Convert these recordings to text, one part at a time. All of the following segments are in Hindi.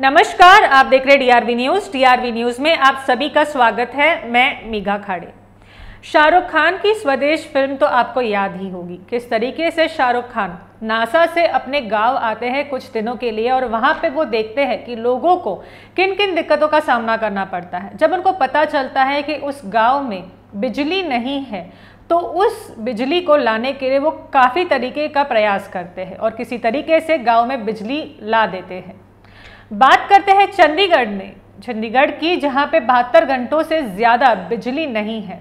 नमस्कार आप देख रहे डीआरवी न्यूज वी न्यूज में आप सभी का स्वागत है मैं मीघा खाड़े शाहरुख खान की स्वदेश फिल्म तो आपको याद ही होगी किस तरीके से शाहरुख खान नासा से अपने गांव आते हैं कुछ दिनों के लिए और वहां पे वो देखते हैं कि लोगों को किन किन दिक्कतों का सामना करना पड़ता है जब उनको पता चलता है कि उस गाँव में बिजली नहीं है तो उस बिजली को लाने के लिए वो काफ़ी तरीके का प्रयास करते हैं और किसी तरीके से गांव में बिजली ला देते हैं बात करते हैं चंडीगढ़ में चंडीगढ़ की जहां पे बहत्तर घंटों से ज़्यादा बिजली नहीं है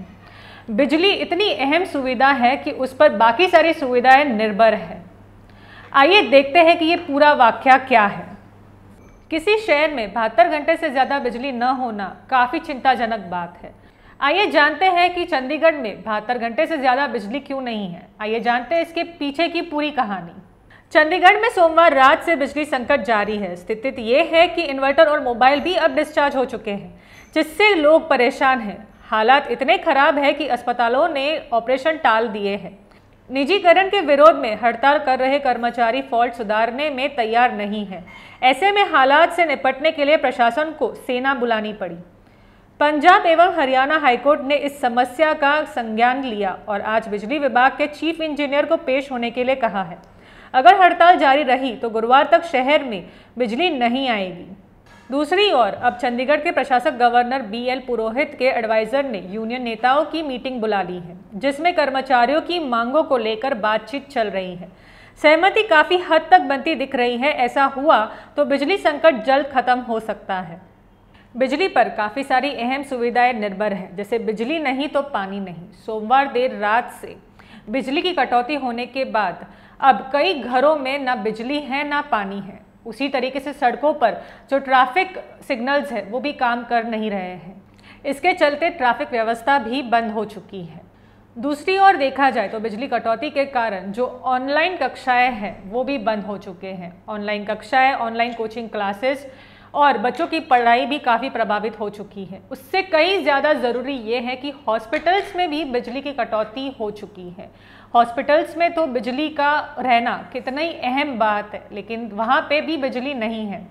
बिजली इतनी अहम सुविधा है कि उस पर बाकी सारी सुविधाएं निर्भर है आइए देखते हैं कि ये पूरा वाक्य क्या है किसी शहर में बहत्तर घंटे से ज़्यादा बिजली न होना काफ़ी चिंताजनक बात है आइए जानते हैं कि चंडीगढ़ में बहत्तर घंटे से ज़्यादा बिजली क्यों नहीं है आइए जानते हैं इसके पीछे की पूरी कहानी चंडीगढ़ में सोमवार रात से बिजली संकट जारी है स्थिति ये है कि इन्वर्टर और मोबाइल भी अब डिस्चार्ज हो चुके हैं जिससे लोग परेशान हैं हालात इतने खराब है कि अस्पतालों ने ऑपरेशन टाल दिए हैं निजीकरण के विरोध में हड़ताल कर रहे कर्मचारी फॉल्ट सुधारने में तैयार नहीं है ऐसे में हालात से निपटने के लिए प्रशासन को सेना बुलानी पड़ी पंजाब एवं हरियाणा हाईकोर्ट ने इस समस्या का संज्ञान लिया और आज बिजली विभाग के चीफ इंजीनियर को पेश होने के लिए कहा है अगर हड़ताल जारी रही तो गुरुवार तक शहर में बिजली नहीं आएगी दूसरी ओर अब चंडीगढ़ के प्रशासक गवर्नर बी एल पुरोहित के एडवाइजर ने यूनियन नेताओं की मीटिंग बुला ली है जिसमें कर्मचारियों की मांगों को लेकर बातचीत चल रही है सहमति काफ़ी हद तक बनती दिख रही है ऐसा हुआ तो बिजली संकट जल्द खत्म हो सकता है बिजली पर काफ़ी सारी अहम सुविधाएं निर्भर हैं जैसे बिजली नहीं तो पानी नहीं सोमवार देर रात से बिजली की कटौती होने के बाद अब कई घरों में ना बिजली है ना पानी है उसी तरीके से सड़कों पर जो ट्रैफिक सिग्नल्स है वो भी काम कर नहीं रहे हैं इसके चलते ट्रैफिक व्यवस्था भी बंद हो चुकी है दूसरी ओर देखा जाए तो बिजली कटौती के कारण जो ऑनलाइन कक्षाएं हैं वो भी बंद हो चुके हैं ऑनलाइन कक्षाएं ऑनलाइन कोचिंग क्लासेस और बच्चों की पढ़ाई भी काफ़ी प्रभावित हो चुकी है उससे कई ज़्यादा ज़रूरी ये है कि हॉस्पिटल्स में भी बिजली की कटौती हो चुकी है हॉस्पिटल्स में तो बिजली का रहना कितना ही अहम बात है लेकिन वहाँ पे भी बिजली नहीं है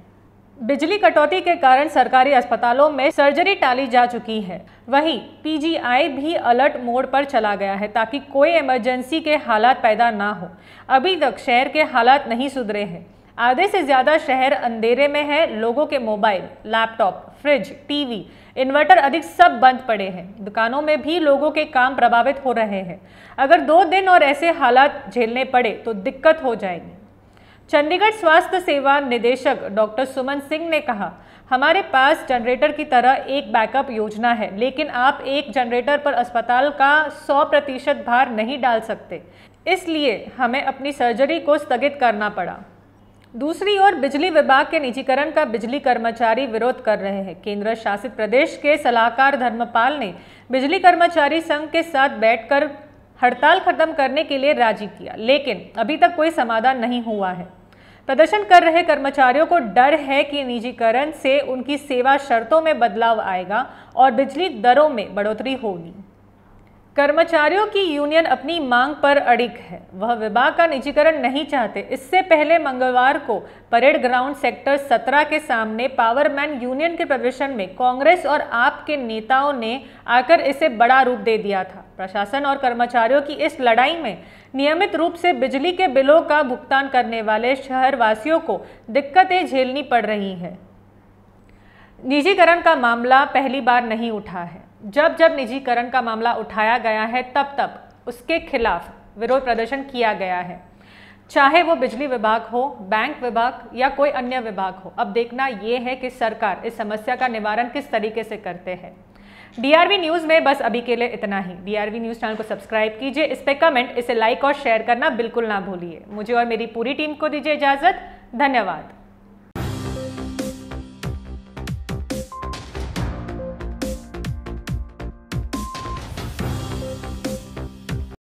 बिजली कटौती के कारण सरकारी अस्पतालों में सर्जरी टाली जा चुकी है वहीं पीजीआई भी अलर्ट मोड पर चला गया है ताकि कोई इमरजेंसी के हालात पैदा ना हो अभी तक शहर के हालात नहीं सुधरे हैं आधे से ज़्यादा शहर अंधेरे में है लोगों के mobile laptop fridge TV inverter अधिक सब बंद पड़े हैं दुकानों में भी लोगों के काम प्रभावित हो रहे हैं अगर दो दिन और ऐसे हालात झेलने पड़े तो दिक्कत हो जाएगी चंडीगढ़ स्वास्थ्य सेवा निदेशक डॉक्टर सुमन सिंह ने कहा हमारे पास जनरेटर की तरह एक बैकअप योजना है लेकिन आप एक जनरेटर पर अस्पताल का 100 प्रतिशत भार नहीं डाल सकते इसलिए हमें अपनी सर्जरी को स्थगित करना पड़ा दूसरी ओर बिजली विभाग के निजीकरण का बिजली कर्मचारी विरोध कर रहे हैं केंद्र शासित प्रदेश के सलाहकार धर्मपाल ने बिजली कर्मचारी संघ के साथ बैठकर हड़ताल खत्म करने के लिए राजी किया लेकिन अभी तक कोई समाधान नहीं हुआ है प्रदर्शन कर रहे कर्मचारियों को डर है कि निजीकरण से उनकी सेवा शर्तों में बदलाव आएगा और बिजली दरों में बढ़ोतरी होगी कर्मचारियों की यूनियन अपनी मांग पर अड़िग है वह विभाग का निजीकरण नहीं चाहते इससे पहले मंगलवार को परेड ग्राउंड सेक्टर 17 के सामने पावरमैन यूनियन के प्रदर्शन में कांग्रेस और आप के नेताओं ने आकर इसे बड़ा रूप दे दिया था प्रशासन और कर्मचारियों की इस लड़ाई में नियमित रूप से बिजली के बिलों का भुगतान करने वाले शहरवासियों को दिक्कतें झेलनी पड़ रही हैं निजीकरण का मामला पहली बार नहीं उठा है जब जब निजीकरण का मामला उठाया गया है तब तब उसके खिलाफ विरोध प्रदर्शन किया गया है चाहे वो बिजली विभाग हो बैंक विभाग या कोई अन्य विभाग हो अब देखना ये है कि सरकार इस समस्या का निवारण किस तरीके से करते हैं डीआरवी न्यूज़ में बस अभी के लिए इतना ही डीआरवी न्यूज़ चैनल को सब्सक्राइब कीजिए इस पर कमेंट इसे लाइक और शेयर करना बिल्कुल ना भूलिए मुझे और मेरी पूरी टीम को दीजिए इजाज़त धन्यवाद